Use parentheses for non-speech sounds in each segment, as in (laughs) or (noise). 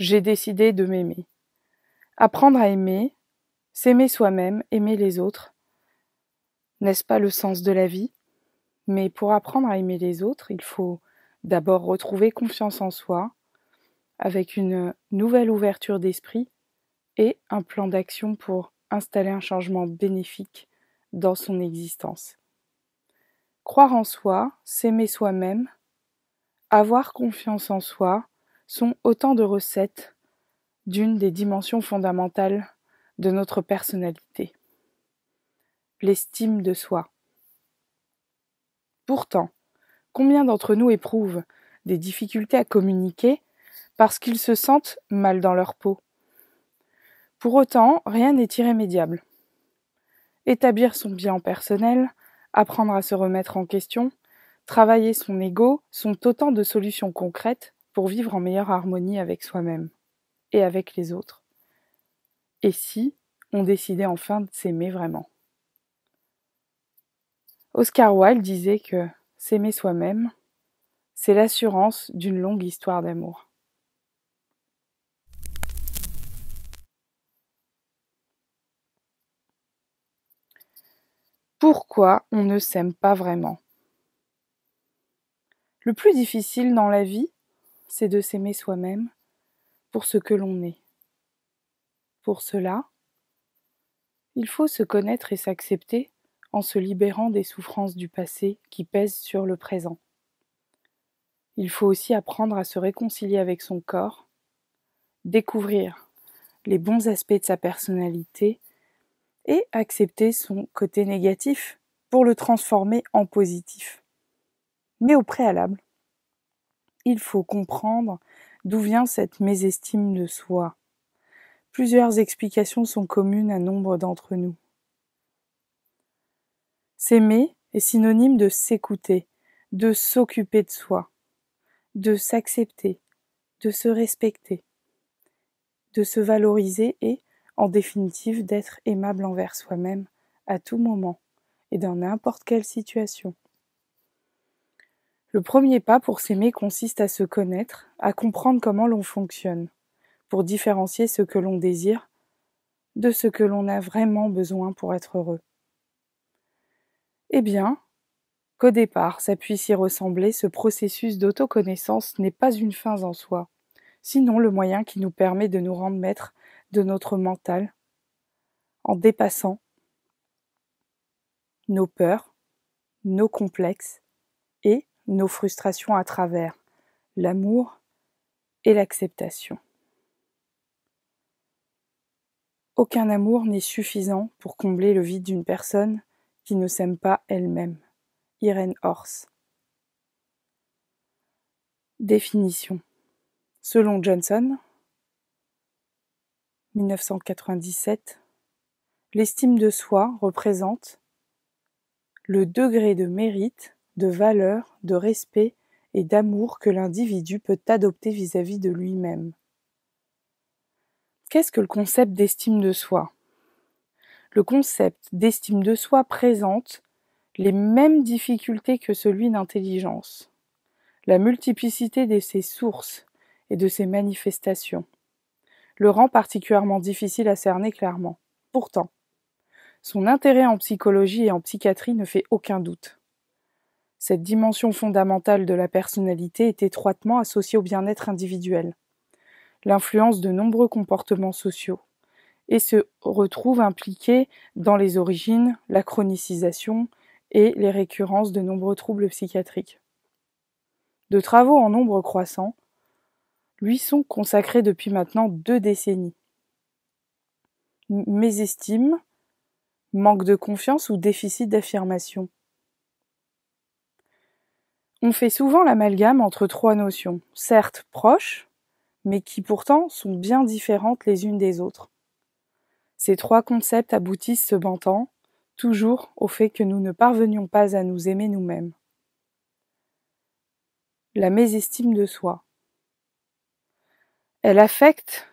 J'ai décidé de m'aimer. Apprendre à aimer, s'aimer soi-même, aimer les autres. N'est-ce pas le sens de la vie Mais pour apprendre à aimer les autres, il faut d'abord retrouver confiance en soi, avec une nouvelle ouverture d'esprit et un plan d'action pour installer un changement bénéfique dans son existence. Croire en soi, s'aimer soi-même, avoir confiance en soi, sont autant de recettes d'une des dimensions fondamentales de notre personnalité, l'estime de soi. Pourtant, combien d'entre nous éprouvent des difficultés à communiquer parce qu'ils se sentent mal dans leur peau Pour autant, rien n'est irrémédiable. Établir son bien personnel, apprendre à se remettre en question, travailler son ego sont autant de solutions concrètes pour vivre en meilleure harmonie avec soi-même et avec les autres. Et si on décidait enfin de s'aimer vraiment Oscar Wilde disait que s'aimer soi-même, c'est l'assurance d'une longue histoire d'amour. Pourquoi on ne s'aime pas vraiment Le plus difficile dans la vie, c'est de s'aimer soi-même pour ce que l'on est. Pour cela, il faut se connaître et s'accepter en se libérant des souffrances du passé qui pèsent sur le présent. Il faut aussi apprendre à se réconcilier avec son corps, découvrir les bons aspects de sa personnalité et accepter son côté négatif pour le transformer en positif. Mais au préalable, il faut comprendre d'où vient cette mésestime de soi. Plusieurs explications sont communes à nombre d'entre nous. S'aimer est synonyme de s'écouter, de s'occuper de soi, de s'accepter, de se respecter, de se valoriser et, en définitive, d'être aimable envers soi-même à tout moment et dans n'importe quelle situation. Le premier pas pour s'aimer consiste à se connaître, à comprendre comment l'on fonctionne, pour différencier ce que l'on désire de ce que l'on a vraiment besoin pour être heureux. Eh bien, qu'au départ, ça puisse y ressembler, ce processus d'autoconnaissance n'est pas une fin en soi, sinon le moyen qui nous permet de nous rendre maîtres de notre mental en dépassant nos peurs, nos complexes, nos frustrations à travers l'amour et l'acceptation. Aucun amour n'est suffisant pour combler le vide d'une personne qui ne s'aime pas elle-même. Irène Horse. Définition. Selon Johnson, 1997, l'estime de soi représente le degré de mérite de valeur, de respect et d'amour que l'individu peut adopter vis-à-vis -vis de lui-même. Qu'est-ce que le concept d'estime de soi Le concept d'estime de soi présente les mêmes difficultés que celui d'intelligence, la multiplicité de ses sources et de ses manifestations, le rend particulièrement difficile à cerner clairement. Pourtant, son intérêt en psychologie et en psychiatrie ne fait aucun doute. Cette dimension fondamentale de la personnalité est étroitement associée au bien-être individuel, l'influence de nombreux comportements sociaux, et se retrouve impliquée dans les origines, la chronicisation et les récurrences de nombreux troubles psychiatriques. De travaux en nombre croissant, lui sont consacrés depuis maintenant deux décennies. Mésestime, manque de confiance ou déficit d'affirmation, on fait souvent l'amalgame entre trois notions, certes proches, mais qui pourtant sont bien différentes les unes des autres. Ces trois concepts aboutissent bantant toujours au fait que nous ne parvenions pas à nous aimer nous-mêmes. La mésestime de soi. Elle affecte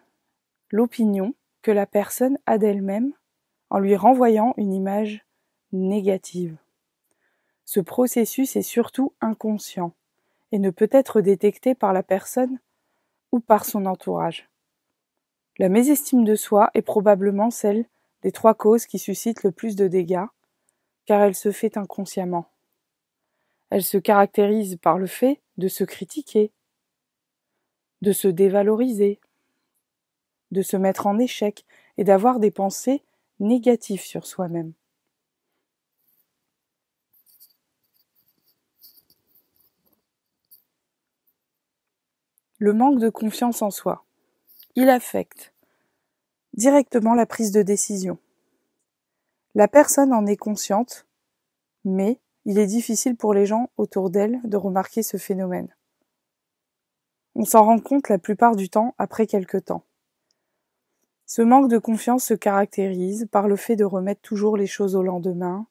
l'opinion que la personne a d'elle-même en lui renvoyant une image négative ce processus est surtout inconscient et ne peut être détecté par la personne ou par son entourage. La mésestime de soi est probablement celle des trois causes qui suscitent le plus de dégâts, car elle se fait inconsciemment. Elle se caractérise par le fait de se critiquer, de se dévaloriser, de se mettre en échec et d'avoir des pensées négatives sur soi-même. le manque de confiance en soi. Il affecte directement la prise de décision. La personne en est consciente, mais il est difficile pour les gens autour d'elle de remarquer ce phénomène. On s'en rend compte la plupart du temps après quelque temps. Ce manque de confiance se caractérise par le fait de remettre toujours les choses au lendemain,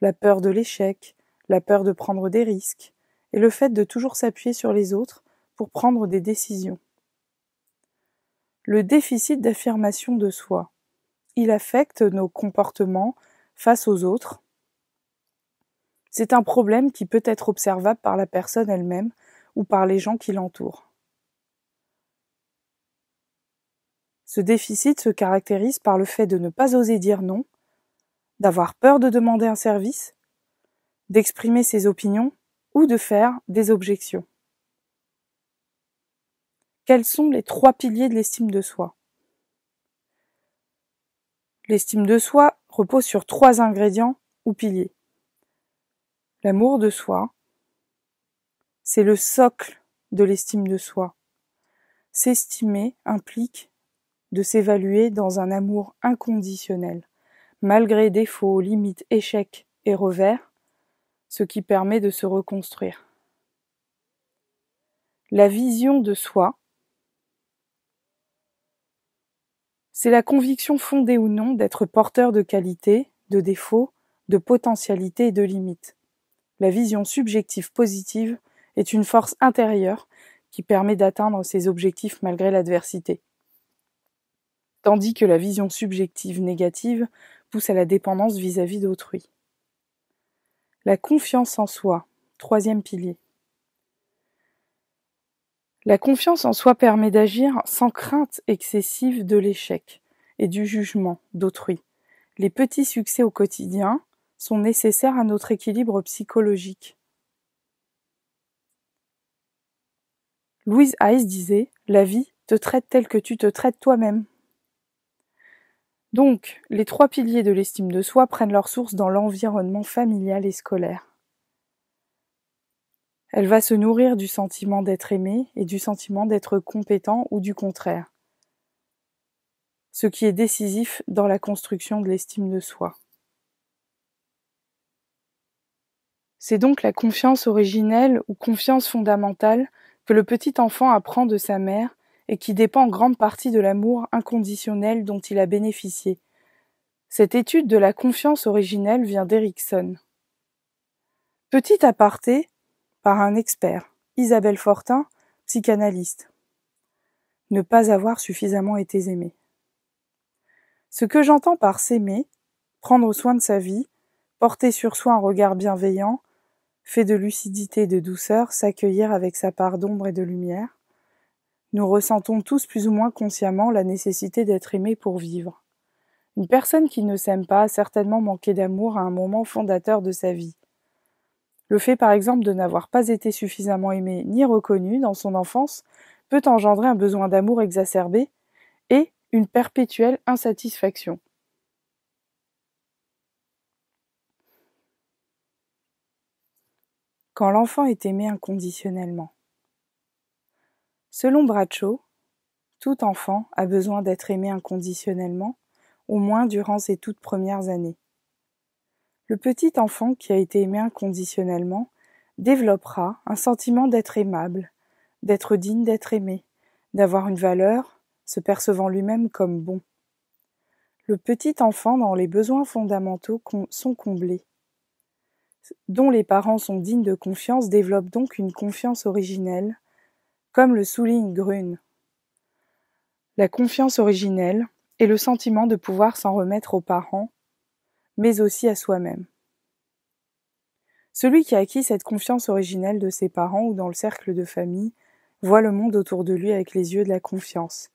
la peur de l'échec, la peur de prendre des risques, et le fait de toujours s'appuyer sur les autres pour prendre des décisions. Le déficit d'affirmation de soi. Il affecte nos comportements face aux autres. C'est un problème qui peut être observable par la personne elle-même ou par les gens qui l'entourent. Ce déficit se caractérise par le fait de ne pas oser dire non, d'avoir peur de demander un service, d'exprimer ses opinions ou de faire des objections. Quels sont les trois piliers de l'estime de soi L'estime de soi repose sur trois ingrédients ou piliers. L'amour de soi, c'est le socle de l'estime de soi. S'estimer implique de s'évaluer dans un amour inconditionnel, malgré défauts, limites, échecs et revers, ce qui permet de se reconstruire. La vision de soi C'est la conviction fondée ou non d'être porteur de qualités, de défauts, de potentialités et de limites. La vision subjective positive est une force intérieure qui permet d'atteindre ses objectifs malgré l'adversité. Tandis que la vision subjective négative pousse à la dépendance vis-à-vis d'autrui. La confiance en soi, troisième pilier. La confiance en soi permet d'agir sans crainte excessive de l'échec et du jugement d'autrui. Les petits succès au quotidien sont nécessaires à notre équilibre psychologique. Louise Hayes disait La vie te traite telle que tu te traites toi-même. Donc, les trois piliers de l'estime de soi prennent leur source dans l'environnement familial et scolaire. Elle va se nourrir du sentiment d'être aimé et du sentiment d'être compétent ou du contraire, ce qui est décisif dans la construction de l'estime de soi. C'est donc la confiance originelle ou confiance fondamentale que le petit enfant apprend de sa mère et qui dépend en grande partie de l'amour inconditionnel dont il a bénéficié. Cette étude de la confiance originelle vient d'Erickson. Petit aparté, par un expert, Isabelle Fortin, psychanalyste. Ne pas avoir suffisamment été aimé. Ce que j'entends par s'aimer, prendre soin de sa vie, porter sur soi un regard bienveillant, fait de lucidité et de douceur, s'accueillir avec sa part d'ombre et de lumière, nous ressentons tous plus ou moins consciemment la nécessité d'être aimé pour vivre. Une personne qui ne s'aime pas a certainement manqué d'amour à un moment fondateur de sa vie, le fait par exemple de n'avoir pas été suffisamment aimé ni reconnu dans son enfance peut engendrer un besoin d'amour exacerbé et une perpétuelle insatisfaction. Quand l'enfant est aimé inconditionnellement. Selon Bradshaw, tout enfant a besoin d'être aimé inconditionnellement, au moins durant ses toutes premières années le petit enfant qui a été aimé inconditionnellement développera un sentiment d'être aimable, d'être digne d'être aimé, d'avoir une valeur, se percevant lui-même comme bon. Le petit enfant dont les besoins fondamentaux sont comblés, dont les parents sont dignes de confiance, développe donc une confiance originelle, comme le souligne Grune. La confiance originelle est le sentiment de pouvoir s'en remettre aux parents mais aussi à soi-même. Celui qui a acquis cette confiance originelle de ses parents ou dans le cercle de famille voit le monde autour de lui avec les yeux de la confiance.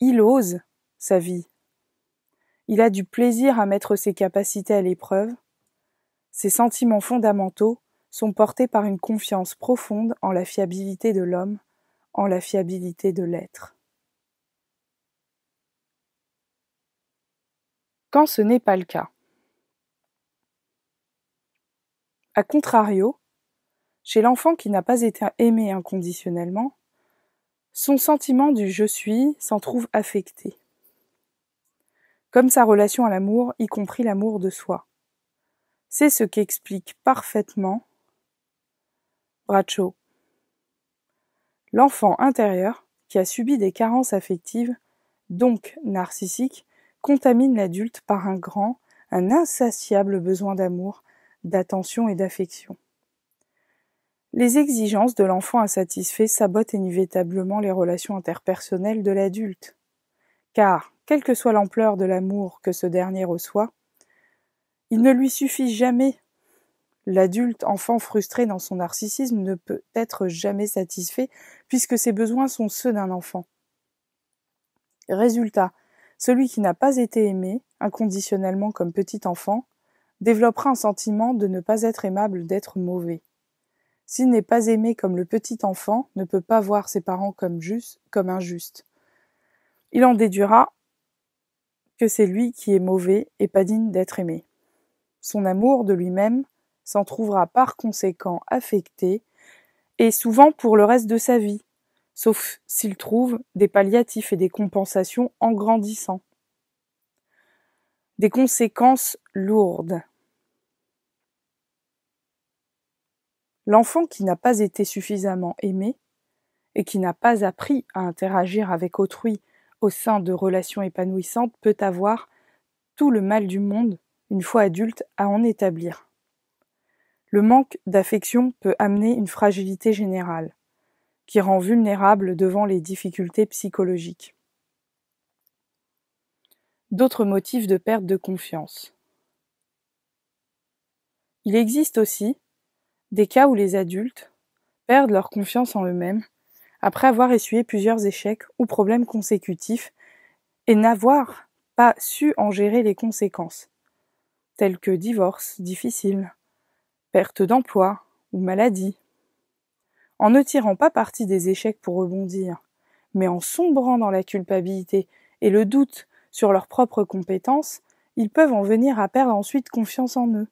Il ose sa vie. Il a du plaisir à mettre ses capacités à l'épreuve. Ses sentiments fondamentaux sont portés par une confiance profonde en la fiabilité de l'homme, en la fiabilité de l'être. Quand ce n'est pas le cas, A contrario, chez l'enfant qui n'a pas été aimé inconditionnellement, son sentiment du je suis s'en trouve affecté. Comme sa relation à l'amour, y compris l'amour de soi. C'est ce qu'explique parfaitement Braccio. L'enfant intérieur, qui a subi des carences affectives, donc narcissiques, contamine l'adulte par un grand, un insatiable besoin d'amour d'attention et d'affection. Les exigences de l'enfant insatisfait sabotent inévitablement les relations interpersonnelles de l'adulte. Car, quelle que soit l'ampleur de l'amour que ce dernier reçoit, il ne lui suffit jamais. L'adulte enfant frustré dans son narcissisme ne peut être jamais satisfait puisque ses besoins sont ceux d'un enfant. Résultat, celui qui n'a pas été aimé, inconditionnellement comme petit enfant, développera un sentiment de ne pas être aimable, d'être mauvais. S'il n'est pas aimé comme le petit enfant, ne peut pas voir ses parents comme justes, comme injustes Il en déduira que c'est lui qui est mauvais et pas digne d'être aimé. Son amour de lui-même s'en trouvera par conséquent affecté, et souvent pour le reste de sa vie, sauf s'il trouve des palliatifs et des compensations en grandissant. Des conséquences lourdes. L'enfant qui n'a pas été suffisamment aimé et qui n'a pas appris à interagir avec autrui au sein de relations épanouissantes peut avoir tout le mal du monde, une fois adulte, à en établir. Le manque d'affection peut amener une fragilité générale, qui rend vulnérable devant les difficultés psychologiques. D'autres motifs de perte de confiance. Il existe aussi, des cas où les adultes perdent leur confiance en eux-mêmes après avoir essuyé plusieurs échecs ou problèmes consécutifs et n'avoir pas su en gérer les conséquences, telles que divorce difficile, perte d'emploi ou maladie. En ne tirant pas parti des échecs pour rebondir, mais en sombrant dans la culpabilité et le doute sur leurs propres compétences, ils peuvent en venir à perdre ensuite confiance en eux.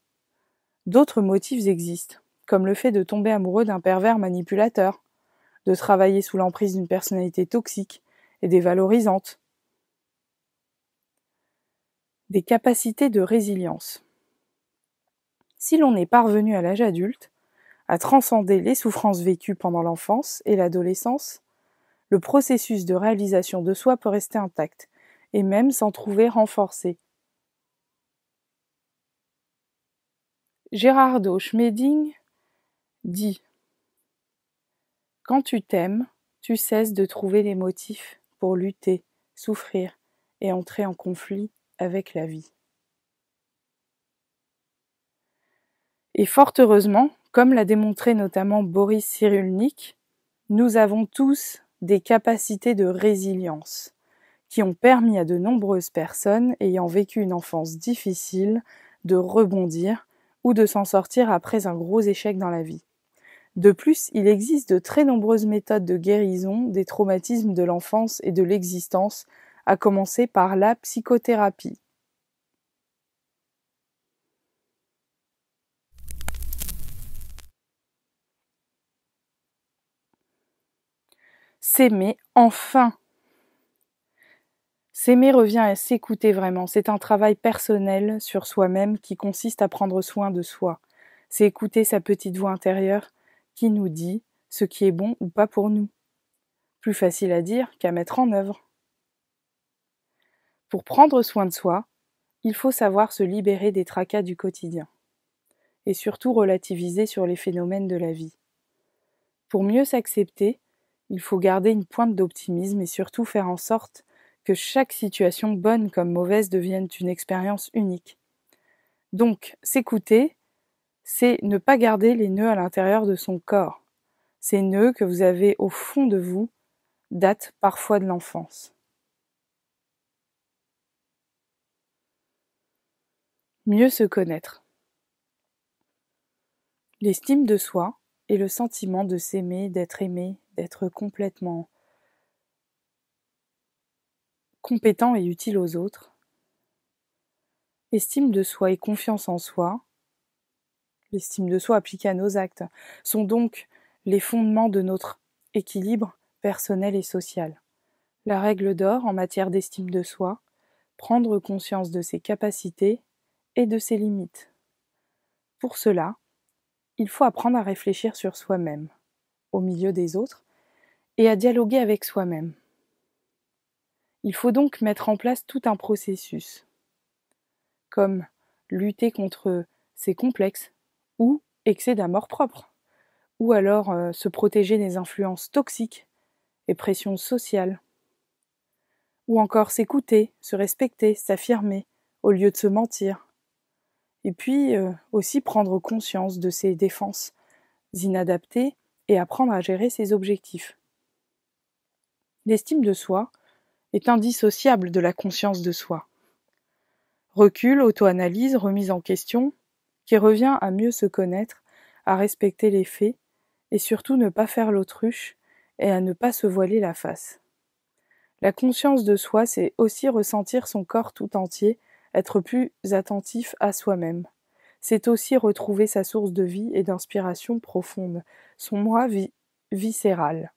D'autres motifs existent comme le fait de tomber amoureux d'un pervers manipulateur, de travailler sous l'emprise d'une personnalité toxique et dévalorisante. Des capacités de résilience. Si l'on est parvenu à l'âge adulte, à transcender les souffrances vécues pendant l'enfance et l'adolescence, le processus de réalisation de soi peut rester intact et même s'en trouver renforcé. Gérardo Schmeding dit Quand tu t'aimes, tu cesses de trouver les motifs pour lutter, souffrir et entrer en conflit avec la vie. Et fort heureusement, comme l'a démontré notamment Boris Cyrulnik, nous avons tous des capacités de résilience qui ont permis à de nombreuses personnes ayant vécu une enfance difficile de rebondir ou de s'en sortir après un gros échec dans la vie. De plus, il existe de très nombreuses méthodes de guérison des traumatismes de l'enfance et de l'existence, à commencer par la psychothérapie. S'aimer enfin S'aimer revient à s'écouter vraiment. C'est un travail personnel sur soi-même qui consiste à prendre soin de soi. C'est écouter sa petite voix intérieure, qui nous dit ce qui est bon ou pas pour nous. Plus facile à dire qu'à mettre en œuvre. Pour prendre soin de soi, il faut savoir se libérer des tracas du quotidien, et surtout relativiser sur les phénomènes de la vie. Pour mieux s'accepter, il faut garder une pointe d'optimisme et surtout faire en sorte que chaque situation bonne comme mauvaise devienne une expérience unique. Donc, s'écouter, c'est ne pas garder les nœuds à l'intérieur de son corps. Ces nœuds que vous avez au fond de vous datent parfois de l'enfance. Mieux se connaître. L'estime de soi et le sentiment de s'aimer, d'être aimé, d'être complètement compétent et utile aux autres. Estime de soi et confiance en soi l'estime de soi appliquée à nos actes, sont donc les fondements de notre équilibre personnel et social. La règle d'or en matière d'estime de soi, prendre conscience de ses capacités et de ses limites. Pour cela, il faut apprendre à réfléchir sur soi-même, au milieu des autres, et à dialoguer avec soi-même. Il faut donc mettre en place tout un processus, comme lutter contre ses complexes ou excès d'amour-propre, ou alors euh, se protéger des influences toxiques et pressions sociales, ou encore s'écouter, se respecter, s'affirmer, au lieu de se mentir, et puis euh, aussi prendre conscience de ses défenses inadaptées et apprendre à gérer ses objectifs. L'estime de soi est indissociable de la conscience de soi. Recul, auto-analyse, remise en question, qui revient à mieux se connaître, à respecter les faits, et surtout ne pas faire l'autruche, et à ne pas se voiler la face. La conscience de soi, c'est aussi ressentir son corps tout entier, être plus attentif à soi-même. C'est aussi retrouver sa source de vie et d'inspiration profonde, son moi viscéral.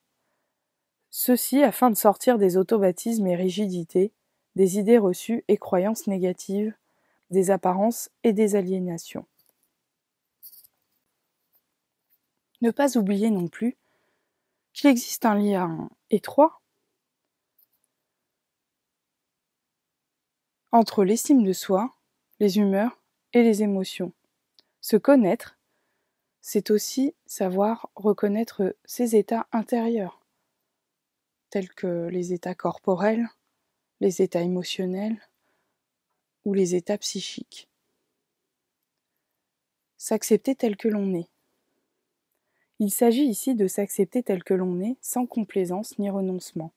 Ceci afin de sortir des automatismes et rigidités, des idées reçues et croyances négatives, des apparences et des aliénations. Ne pas oublier non plus qu'il existe un lien étroit entre l'estime de soi, les humeurs et les émotions. Se connaître, c'est aussi savoir reconnaître ses états intérieurs, tels que les états corporels, les états émotionnels ou les états psychiques. S'accepter tel que l'on est, il s'agit ici de s'accepter tel que l'on est, sans complaisance ni renoncement.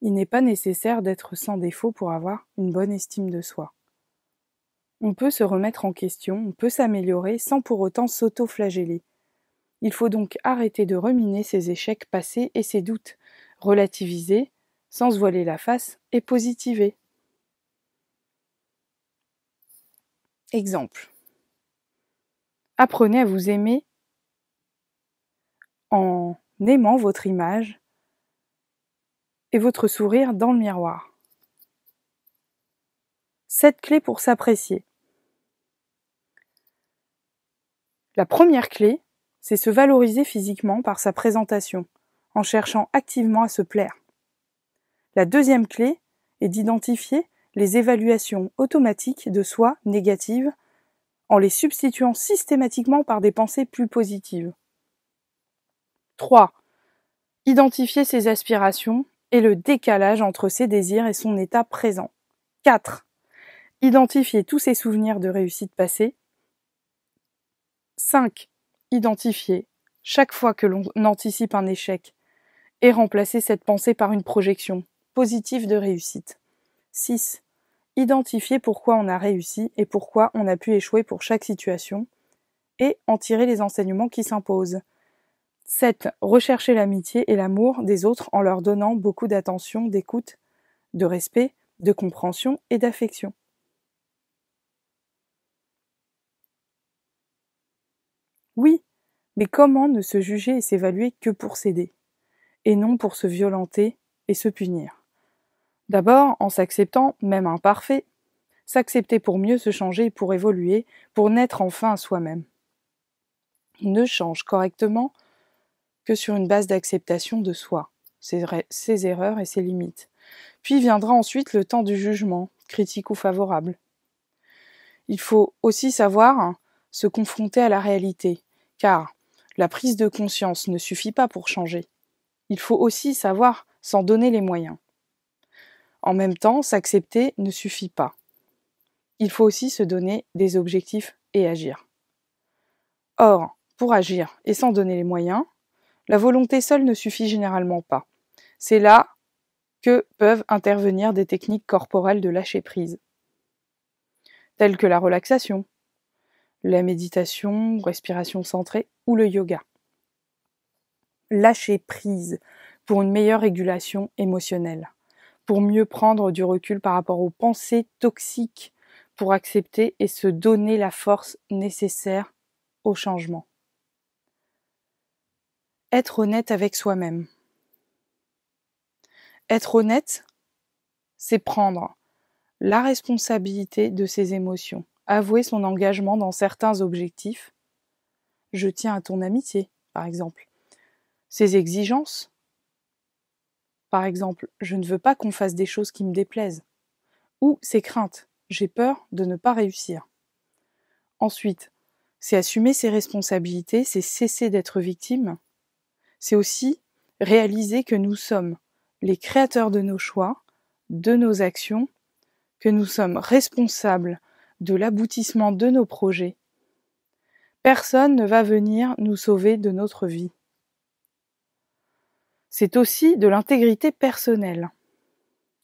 Il n'est pas nécessaire d'être sans défaut pour avoir une bonne estime de soi. On peut se remettre en question, on peut s'améliorer sans pour autant s'auto-flageller. Il faut donc arrêter de reminer ses échecs passés et ses doutes, relativiser, sans se voiler la face, et positiver. Exemple. Apprenez à vous aimer en aimant votre image et votre sourire dans le miroir. Cette clés pour s'apprécier. La première clé, c'est se valoriser physiquement par sa présentation, en cherchant activement à se plaire. La deuxième clé est d'identifier les évaluations automatiques de soi négatives en les substituant systématiquement par des pensées plus positives. 3. Identifier ses aspirations et le décalage entre ses désirs et son état présent. 4. Identifier tous ses souvenirs de réussite passée. 5. Identifier, chaque fois que l'on anticipe un échec, et remplacer cette pensée par une projection positive de réussite. 6. Identifier pourquoi on a réussi et pourquoi on a pu échouer pour chaque situation, et en tirer les enseignements qui s'imposent. 7. Rechercher l'amitié et l'amour des autres en leur donnant beaucoup d'attention, d'écoute, de respect, de compréhension et d'affection. Oui, Mais comment ne se juger et s'évaluer que pour s'aider, et non pour se violenter et se punir D'abord, en s'acceptant, même imparfait, s'accepter pour mieux se changer, et pour évoluer, pour naître enfin soi-même. Ne change correctement sur une base d'acceptation de soi, ses, ses erreurs et ses limites. Puis viendra ensuite le temps du jugement, critique ou favorable. Il faut aussi savoir se confronter à la réalité, car la prise de conscience ne suffit pas pour changer. Il faut aussi savoir s'en donner les moyens. En même temps, s'accepter ne suffit pas. Il faut aussi se donner des objectifs et agir. Or, pour agir et s'en donner les moyens, la volonté seule ne suffit généralement pas. C'est là que peuvent intervenir des techniques corporelles de lâcher prise, telles que la relaxation, la méditation, respiration centrée ou le yoga. Lâcher prise pour une meilleure régulation émotionnelle, pour mieux prendre du recul par rapport aux pensées toxiques, pour accepter et se donner la force nécessaire au changement être honnête avec soi-même. Être honnête, c'est prendre la responsabilité de ses émotions, avouer son engagement dans certains objectifs. Je tiens à ton amitié, par exemple. Ses exigences. Par exemple, je ne veux pas qu'on fasse des choses qui me déplaisent. Ou ses craintes. J'ai peur de ne pas réussir. Ensuite, c'est assumer ses responsabilités, c'est cesser d'être victime, c'est aussi réaliser que nous sommes les créateurs de nos choix, de nos actions, que nous sommes responsables de l'aboutissement de nos projets. Personne ne va venir nous sauver de notre vie. C'est aussi de l'intégrité personnelle.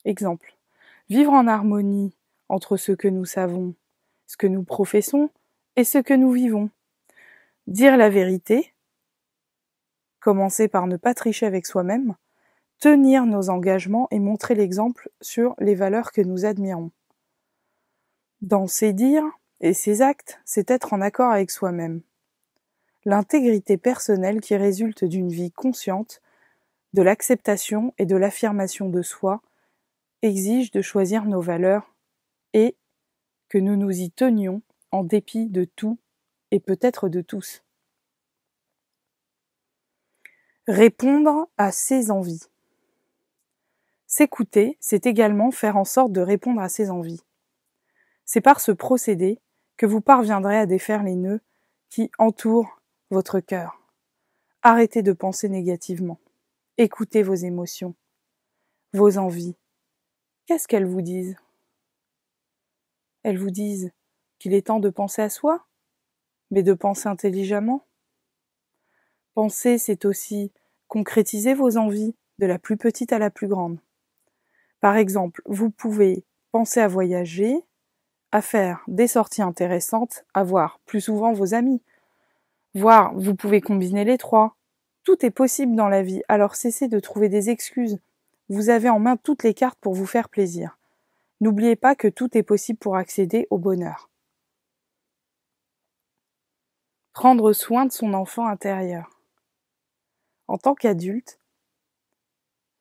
Exemple. Vivre en harmonie entre ce que nous savons, ce que nous professons et ce que nous vivons. Dire la vérité Commencer par ne pas tricher avec soi-même, tenir nos engagements et montrer l'exemple sur les valeurs que nous admirons. Dans ses dires et ses actes, c'est être en accord avec soi-même. L'intégrité personnelle qui résulte d'une vie consciente, de l'acceptation et de l'affirmation de soi, exige de choisir nos valeurs et que nous nous y tenions en dépit de tout et peut-être de tous. Répondre à ses envies. S'écouter, c'est également faire en sorte de répondre à ses envies. C'est par ce procédé que vous parviendrez à défaire les nœuds qui entourent votre cœur. Arrêtez de penser négativement. Écoutez vos émotions, vos envies. Qu'est-ce qu'elles vous disent Elles vous disent qu'il est temps de penser à soi, mais de penser intelligemment, Penser, c'est aussi concrétiser vos envies, de la plus petite à la plus grande. Par exemple, vous pouvez penser à voyager, à faire des sorties intéressantes, à voir plus souvent vos amis. Voir, vous pouvez combiner les trois. Tout est possible dans la vie, alors cessez de trouver des excuses. Vous avez en main toutes les cartes pour vous faire plaisir. N'oubliez pas que tout est possible pour accéder au bonheur. Prendre soin de son enfant intérieur en tant qu'adulte,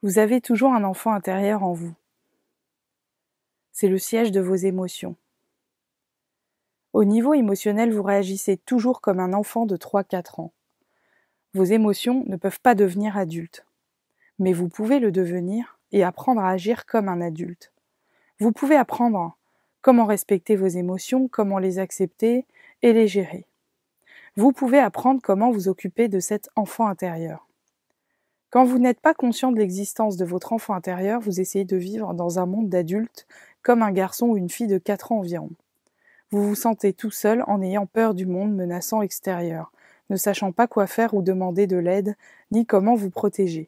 vous avez toujours un enfant intérieur en vous. C'est le siège de vos émotions. Au niveau émotionnel, vous réagissez toujours comme un enfant de 3-4 ans. Vos émotions ne peuvent pas devenir adultes, mais vous pouvez le devenir et apprendre à agir comme un adulte. Vous pouvez apprendre comment respecter vos émotions, comment les accepter et les gérer. Vous pouvez apprendre comment vous occuper de cet enfant intérieur. Quand vous n'êtes pas conscient de l'existence de votre enfant intérieur, vous essayez de vivre dans un monde d'adultes comme un garçon ou une fille de 4 ans environ. Vous vous sentez tout seul en ayant peur du monde menaçant extérieur, ne sachant pas quoi faire ou demander de l'aide, ni comment vous protéger.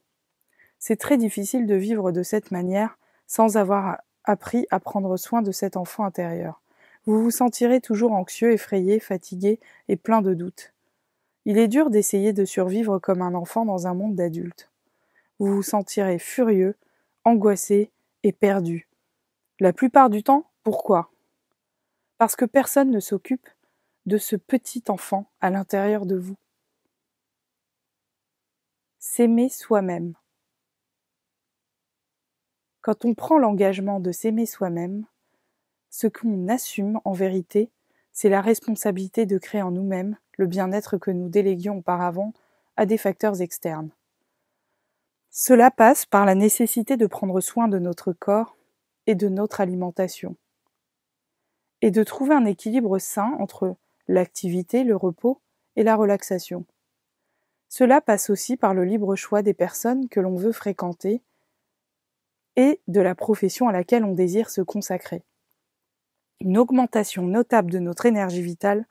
C'est très difficile de vivre de cette manière sans avoir appris à prendre soin de cet enfant intérieur. Vous vous sentirez toujours anxieux, effrayé, fatigué et plein de doutes. Il est dur d'essayer de survivre comme un enfant dans un monde d'adultes vous vous sentirez furieux, angoissé et perdu. La plupart du temps, pourquoi Parce que personne ne s'occupe de ce petit enfant à l'intérieur de vous. S'aimer soi-même. Quand on prend l'engagement de s'aimer soi-même, ce qu'on assume en vérité, c'est la responsabilité de créer en nous-mêmes le bien-être que nous déléguions auparavant à des facteurs externes. Cela passe par la nécessité de prendre soin de notre corps et de notre alimentation, et de trouver un équilibre sain entre l'activité, le repos et la relaxation. Cela passe aussi par le libre choix des personnes que l'on veut fréquenter et de la profession à laquelle on désire se consacrer. Une augmentation notable de notre énergie vitale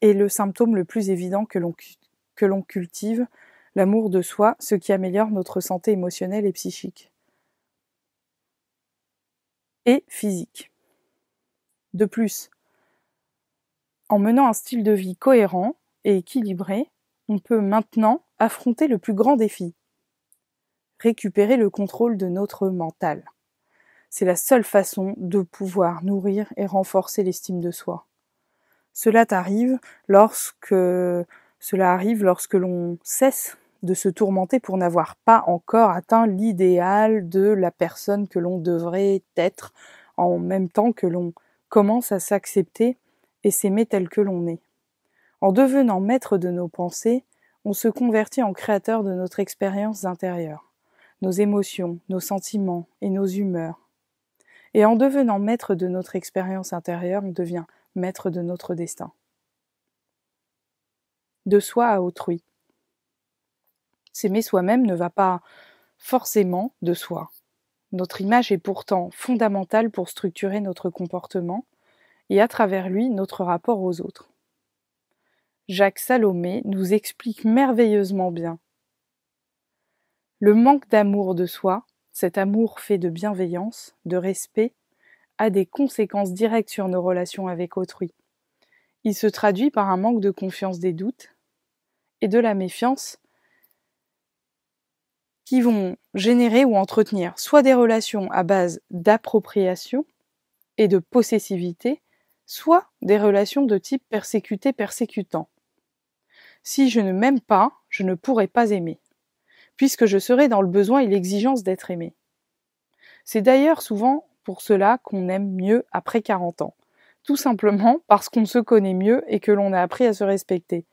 est le symptôme le plus évident que l'on cultive l'amour de soi, ce qui améliore notre santé émotionnelle et psychique. Et physique. De plus, en menant un style de vie cohérent et équilibré, on peut maintenant affronter le plus grand défi. Récupérer le contrôle de notre mental. C'est la seule façon de pouvoir nourrir et renforcer l'estime de soi. Cela arrive lorsque cela arrive lorsque l'on cesse de se tourmenter pour n'avoir pas encore atteint l'idéal de la personne que l'on devrait être en même temps que l'on commence à s'accepter et s'aimer tel que l'on est. En devenant maître de nos pensées, on se convertit en créateur de notre expérience intérieure, nos émotions, nos sentiments et nos humeurs. Et en devenant maître de notre expérience intérieure, on devient maître de notre destin. De soi à autrui. S'aimer soi-même ne va pas forcément de soi. Notre image est pourtant fondamentale pour structurer notre comportement et à travers lui notre rapport aux autres. Jacques Salomé nous explique merveilleusement bien. Le manque d'amour de soi, cet amour fait de bienveillance, de respect, a des conséquences directes sur nos relations avec autrui. Il se traduit par un manque de confiance des doutes et de la méfiance qui vont générer ou entretenir soit des relations à base d'appropriation et de possessivité, soit des relations de type persécuté-persécutant. Si je ne m'aime pas, je ne pourrai pas aimer, puisque je serai dans le besoin et l'exigence d'être aimé. C'est d'ailleurs souvent pour cela qu'on aime mieux après 40 ans, tout simplement parce qu'on se connaît mieux et que l'on a appris à se respecter.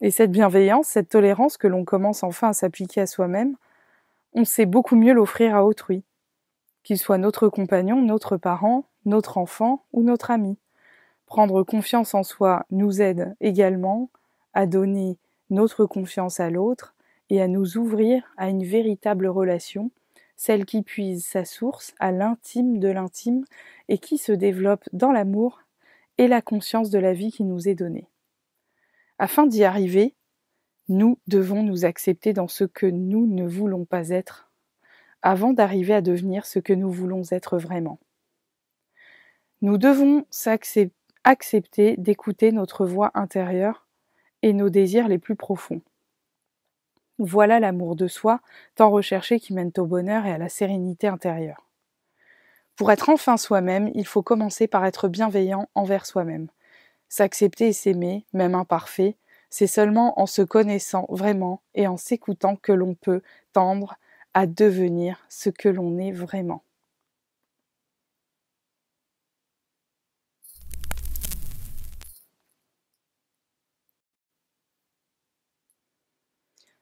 Et cette bienveillance, cette tolérance que l'on commence enfin à s'appliquer à soi-même, on sait beaucoup mieux l'offrir à autrui, qu'il soit notre compagnon, notre parent, notre enfant ou notre ami. Prendre confiance en soi nous aide également à donner notre confiance à l'autre et à nous ouvrir à une véritable relation, celle qui puise sa source à l'intime de l'intime et qui se développe dans l'amour et la conscience de la vie qui nous est donnée. Afin d'y arriver, nous devons nous accepter dans ce que nous ne voulons pas être avant d'arriver à devenir ce que nous voulons être vraiment. Nous devons accepter d'écouter notre voix intérieure et nos désirs les plus profonds. Voilà l'amour de soi tant recherché qui mène au bonheur et à la sérénité intérieure. Pour être enfin soi-même, il faut commencer par être bienveillant envers soi-même, s'accepter et s'aimer, même imparfait, c'est seulement en se connaissant vraiment et en s'écoutant que l'on peut tendre à devenir ce que l'on est vraiment.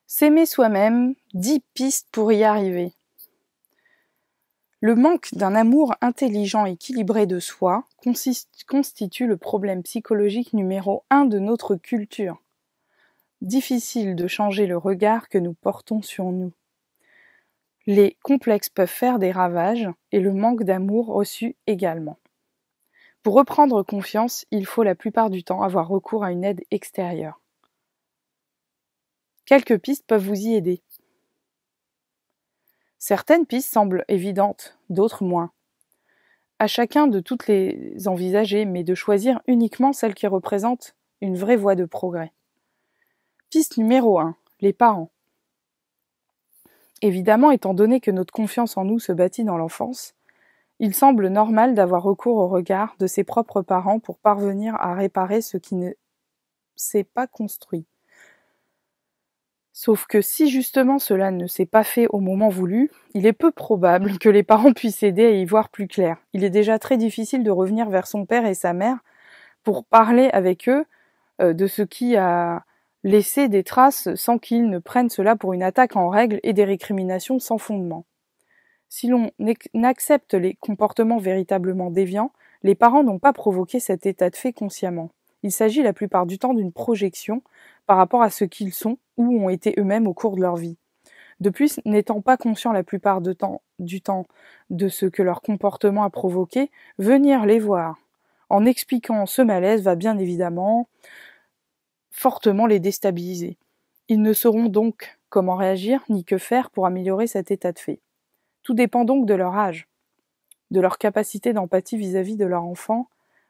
S'aimer soi-même, dix pistes pour y arriver. Le manque d'un amour intelligent et équilibré de soi constitue le problème psychologique numéro un de notre culture difficile de changer le regard que nous portons sur nous. Les complexes peuvent faire des ravages et le manque d'amour reçu également. Pour reprendre confiance, il faut la plupart du temps avoir recours à une aide extérieure. Quelques pistes peuvent vous y aider. Certaines pistes semblent évidentes, d'autres moins. À chacun de toutes les envisager, mais de choisir uniquement celle qui représente une vraie voie de progrès numéro 1, les parents. Évidemment, étant donné que notre confiance en nous se bâtit dans l'enfance, il semble normal d'avoir recours au regard de ses propres parents pour parvenir à réparer ce qui ne s'est pas construit. Sauf que si justement cela ne s'est pas fait au moment voulu, il est peu probable que les parents puissent aider à y voir plus clair. Il est déjà très difficile de revenir vers son père et sa mère pour parler avec eux euh, de ce qui a laisser des traces sans qu'ils ne prennent cela pour une attaque en règle et des récriminations sans fondement. Si l'on n'accepte les comportements véritablement déviants, les parents n'ont pas provoqué cet état de fait consciemment. Il s'agit la plupart du temps d'une projection par rapport à ce qu'ils sont ou ont été eux-mêmes au cours de leur vie. De plus, n'étant pas conscients la plupart temps, du temps de ce que leur comportement a provoqué, venir les voir en expliquant ce malaise va bien évidemment fortement les déstabiliser. Ils ne sauront donc comment réagir ni que faire pour améliorer cet état de fait. Tout dépend donc de leur âge, de leur capacité d'empathie vis-à-vis de leur enfant,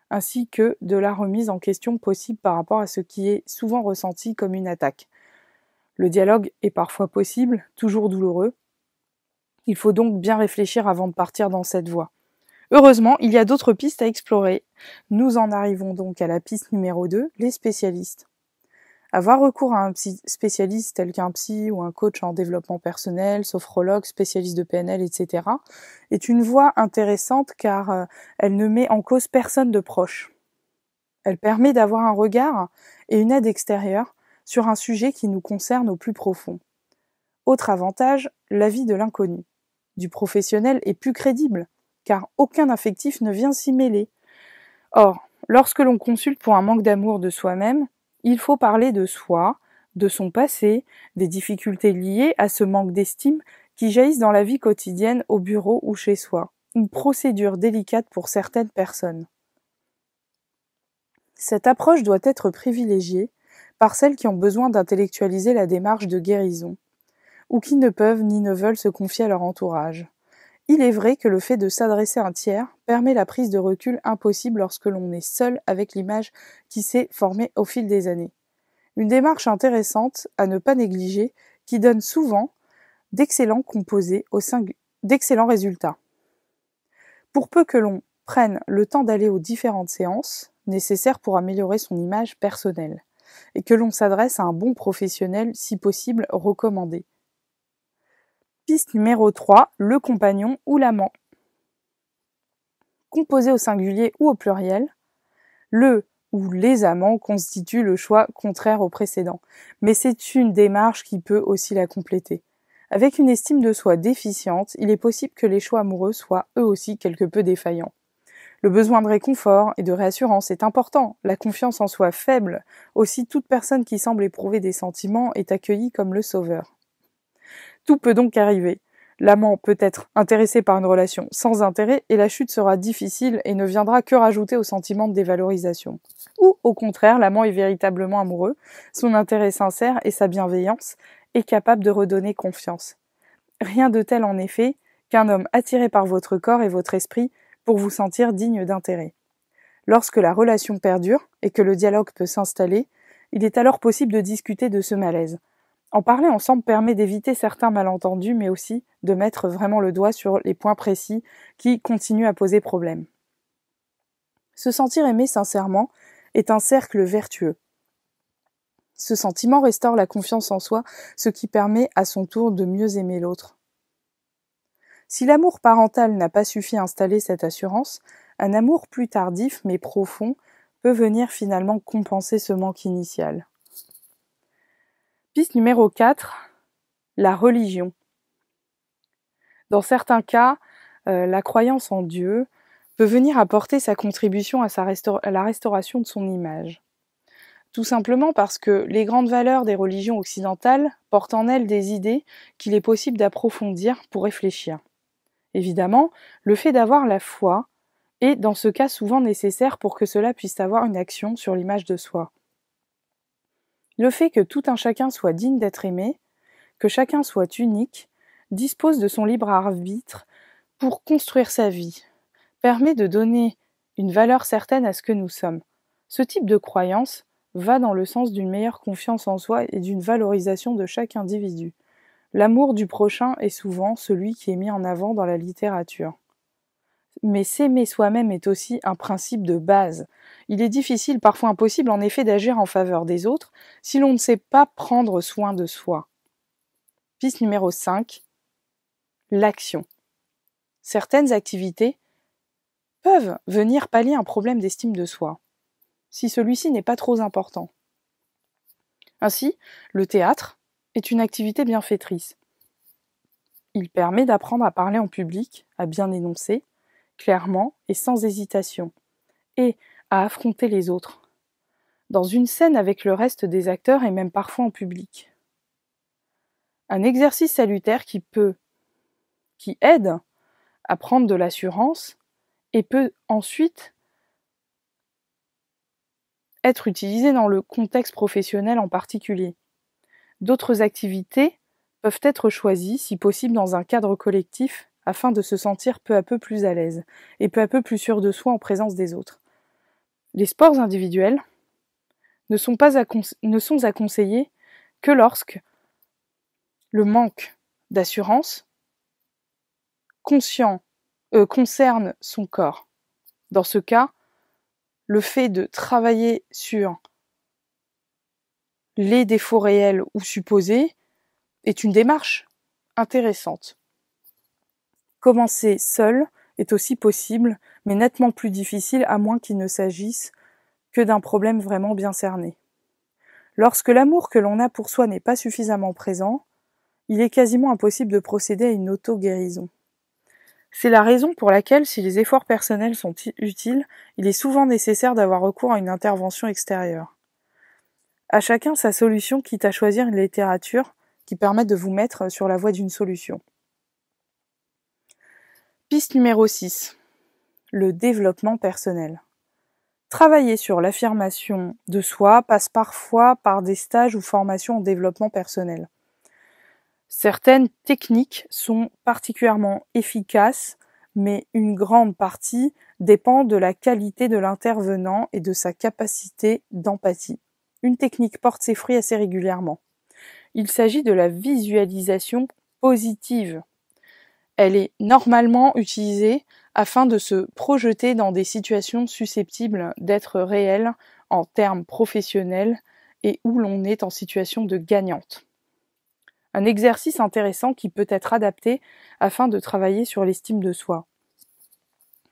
ainsi que de la remise en question possible par rapport à ce qui est souvent ressenti comme une attaque. Le dialogue est parfois possible, toujours douloureux. Il faut donc bien réfléchir avant de partir dans cette voie. Heureusement, il y a d'autres pistes à explorer. Nous en arrivons donc à la piste numéro 2, les spécialistes. Avoir recours à un psy spécialiste tel qu'un psy ou un coach en développement personnel, sophrologue, spécialiste de PNL, etc., est une voie intéressante car euh, elle ne met en cause personne de proche. Elle permet d'avoir un regard et une aide extérieure sur un sujet qui nous concerne au plus profond. Autre avantage, l'avis de l'inconnu. Du professionnel est plus crédible, car aucun affectif ne vient s'y mêler. Or, lorsque l'on consulte pour un manque d'amour de soi-même, il faut parler de soi, de son passé, des difficultés liées à ce manque d'estime qui jaillissent dans la vie quotidienne au bureau ou chez soi, une procédure délicate pour certaines personnes. Cette approche doit être privilégiée par celles qui ont besoin d'intellectualiser la démarche de guérison, ou qui ne peuvent ni ne veulent se confier à leur entourage. Il est vrai que le fait de s'adresser à un tiers permet la prise de recul impossible lorsque l'on est seul avec l'image qui s'est formée au fil des années. Une démarche intéressante à ne pas négliger qui donne souvent d'excellents composés au d'excellents résultats. Pour peu que l'on prenne le temps d'aller aux différentes séances nécessaires pour améliorer son image personnelle et que l'on s'adresse à un bon professionnel si possible recommandé. Piste numéro 3, le compagnon ou l'amant. Composé au singulier ou au pluriel, le ou les amants constitue le choix contraire au précédent, mais c'est une démarche qui peut aussi la compléter. Avec une estime de soi déficiente, il est possible que les choix amoureux soient eux aussi quelque peu défaillants. Le besoin de réconfort et de réassurance est important, la confiance en soi faible, aussi toute personne qui semble éprouver des sentiments est accueillie comme le sauveur. Tout peut donc arriver. L'amant peut être intéressé par une relation sans intérêt et la chute sera difficile et ne viendra que rajouter au sentiment de dévalorisation. Ou au contraire, l'amant est véritablement amoureux, son intérêt sincère et sa bienveillance est capable de redonner confiance. Rien de tel en effet qu'un homme attiré par votre corps et votre esprit pour vous sentir digne d'intérêt. Lorsque la relation perdure et que le dialogue peut s'installer, il est alors possible de discuter de ce malaise. En parler ensemble permet d'éviter certains malentendus, mais aussi de mettre vraiment le doigt sur les points précis qui continuent à poser problème. Se sentir aimé sincèrement est un cercle vertueux. Ce sentiment restaure la confiance en soi, ce qui permet à son tour de mieux aimer l'autre. Si l'amour parental n'a pas suffi à installer cette assurance, un amour plus tardif mais profond peut venir finalement compenser ce manque initial. Piste numéro 4, la religion. Dans certains cas, euh, la croyance en Dieu peut venir apporter sa contribution à la restauration de son image. Tout simplement parce que les grandes valeurs des religions occidentales portent en elles des idées qu'il est possible d'approfondir pour réfléchir. Évidemment, le fait d'avoir la foi est dans ce cas souvent nécessaire pour que cela puisse avoir une action sur l'image de soi. Le fait que tout un chacun soit digne d'être aimé, que chacun soit unique, dispose de son libre arbitre pour construire sa vie, permet de donner une valeur certaine à ce que nous sommes. Ce type de croyance va dans le sens d'une meilleure confiance en soi et d'une valorisation de chaque individu. L'amour du prochain est souvent celui qui est mis en avant dans la littérature mais s'aimer soi-même est aussi un principe de base. Il est difficile, parfois impossible en effet, d'agir en faveur des autres si l'on ne sait pas prendre soin de soi. Piste numéro 5. L'action. Certaines activités peuvent venir pallier un problème d'estime de soi, si celui-ci n'est pas trop important. Ainsi, le théâtre est une activité bienfaitrice. Il permet d'apprendre à parler en public, à bien énoncer, clairement et sans hésitation, et à affronter les autres, dans une scène avec le reste des acteurs et même parfois en public. Un exercice salutaire qui peut, qui aide à prendre de l'assurance et peut ensuite être utilisé dans le contexte professionnel en particulier. D'autres activités peuvent être choisies, si possible, dans un cadre collectif afin de se sentir peu à peu plus à l'aise et peu à peu plus sûr de soi en présence des autres. Les sports individuels ne sont, pas à ne sont à conseiller que lorsque le manque d'assurance conscient euh, concerne son corps. Dans ce cas, le fait de travailler sur les défauts réels ou supposés est une démarche intéressante. Commencer seul est aussi possible, mais nettement plus difficile à moins qu'il ne s'agisse que d'un problème vraiment bien cerné. Lorsque l'amour que l'on a pour soi n'est pas suffisamment présent, il est quasiment impossible de procéder à une auto-guérison. C'est la raison pour laquelle, si les efforts personnels sont utiles, il est souvent nécessaire d'avoir recours à une intervention extérieure. À chacun sa solution, quitte à choisir une littérature qui permette de vous mettre sur la voie d'une solution. Piste numéro 6. Le développement personnel. Travailler sur l'affirmation de soi passe parfois par des stages ou formations en développement personnel. Certaines techniques sont particulièrement efficaces, mais une grande partie dépend de la qualité de l'intervenant et de sa capacité d'empathie. Une technique porte ses fruits assez régulièrement. Il s'agit de la visualisation positive elle est normalement utilisée afin de se projeter dans des situations susceptibles d'être réelles en termes professionnels et où l'on est en situation de gagnante. Un exercice intéressant qui peut être adapté afin de travailler sur l'estime de soi.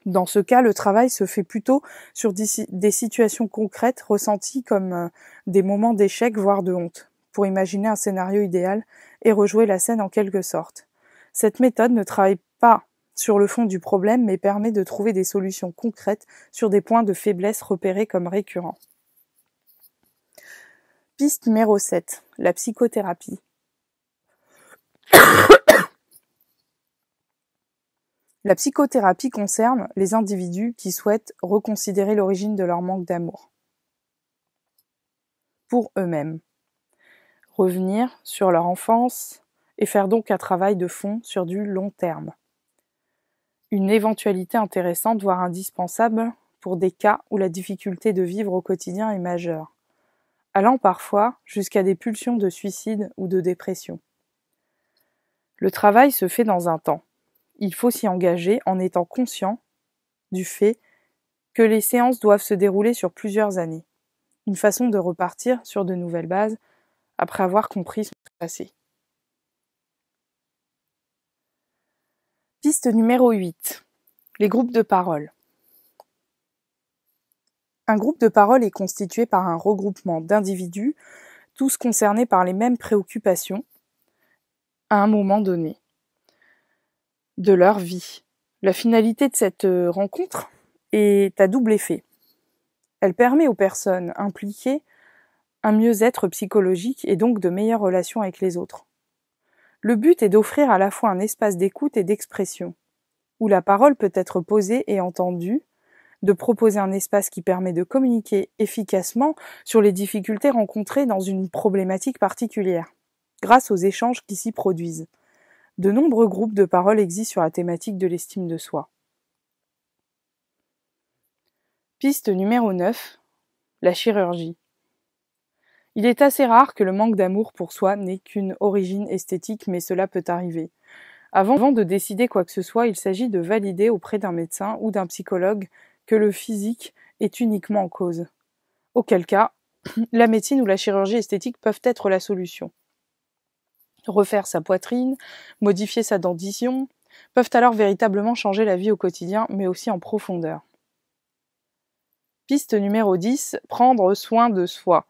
Dans ce cas, le travail se fait plutôt sur des situations concrètes ressenties comme euh, des moments d'échec, voire de honte, pour imaginer un scénario idéal et rejouer la scène en quelque sorte. Cette méthode ne travaille pas sur le fond du problème, mais permet de trouver des solutions concrètes sur des points de faiblesse repérés comme récurrents. Piste numéro 7, la psychothérapie. (coughs) la psychothérapie concerne les individus qui souhaitent reconsidérer l'origine de leur manque d'amour pour eux-mêmes, revenir sur leur enfance, et faire donc un travail de fond sur du long terme. Une éventualité intéressante, voire indispensable, pour des cas où la difficulté de vivre au quotidien est majeure, allant parfois jusqu'à des pulsions de suicide ou de dépression. Le travail se fait dans un temps. Il faut s'y engager en étant conscient du fait que les séances doivent se dérouler sur plusieurs années. Une façon de repartir sur de nouvelles bases après avoir compris son passé. numéro 8. Les groupes de parole. Un groupe de parole est constitué par un regroupement d'individus, tous concernés par les mêmes préoccupations, à un moment donné, de leur vie. La finalité de cette euh, rencontre est à double effet. Elle permet aux personnes impliquées un mieux-être psychologique et donc de meilleures relations avec les autres. Le but est d'offrir à la fois un espace d'écoute et d'expression, où la parole peut être posée et entendue, de proposer un espace qui permet de communiquer efficacement sur les difficultés rencontrées dans une problématique particulière, grâce aux échanges qui s'y produisent. De nombreux groupes de paroles existent sur la thématique de l'estime de soi. Piste numéro 9. La chirurgie. Il est assez rare que le manque d'amour pour soi n'ait qu'une origine esthétique, mais cela peut arriver. Avant de décider quoi que ce soit, il s'agit de valider auprès d'un médecin ou d'un psychologue que le physique est uniquement en cause. Auquel cas, (clears throat) la médecine ou la chirurgie esthétique peuvent être la solution. Refaire sa poitrine, modifier sa dentition, peuvent alors véritablement changer la vie au quotidien, mais aussi en profondeur. Piste numéro 10, prendre soin de soi.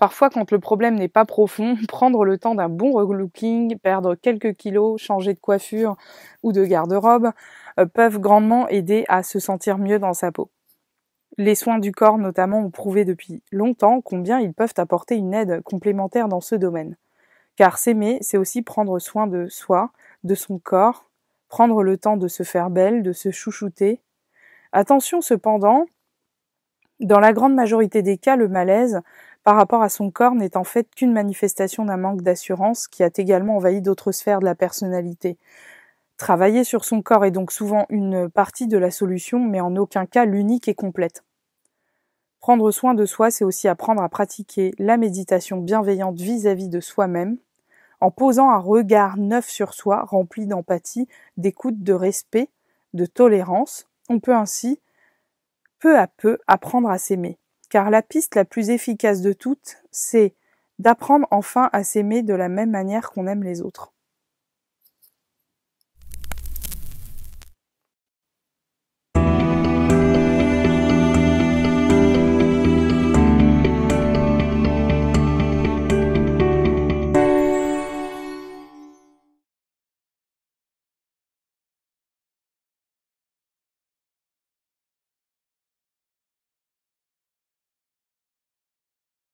Parfois, quand le problème n'est pas profond, (laughs) prendre le temps d'un bon relooking, perdre quelques kilos, changer de coiffure ou de garde-robe euh, peuvent grandement aider à se sentir mieux dans sa peau. Les soins du corps notamment ont prouvé depuis longtemps combien ils peuvent apporter une aide complémentaire dans ce domaine. Car s'aimer, c'est aussi prendre soin de soi, de son corps, prendre le temps de se faire belle, de se chouchouter. Attention cependant, dans la grande majorité des cas, le malaise par rapport à son corps n'est en fait qu'une manifestation d'un manque d'assurance qui a également envahi d'autres sphères de la personnalité. Travailler sur son corps est donc souvent une partie de la solution, mais en aucun cas l'unique et complète. Prendre soin de soi, c'est aussi apprendre à pratiquer la méditation bienveillante vis-à-vis de soi-même, en posant un regard neuf sur soi, rempli d'empathie, d'écoute, de respect, de tolérance. On peut ainsi, peu à peu, apprendre à s'aimer car la piste la plus efficace de toutes, c'est d'apprendre enfin à s'aimer de la même manière qu'on aime les autres.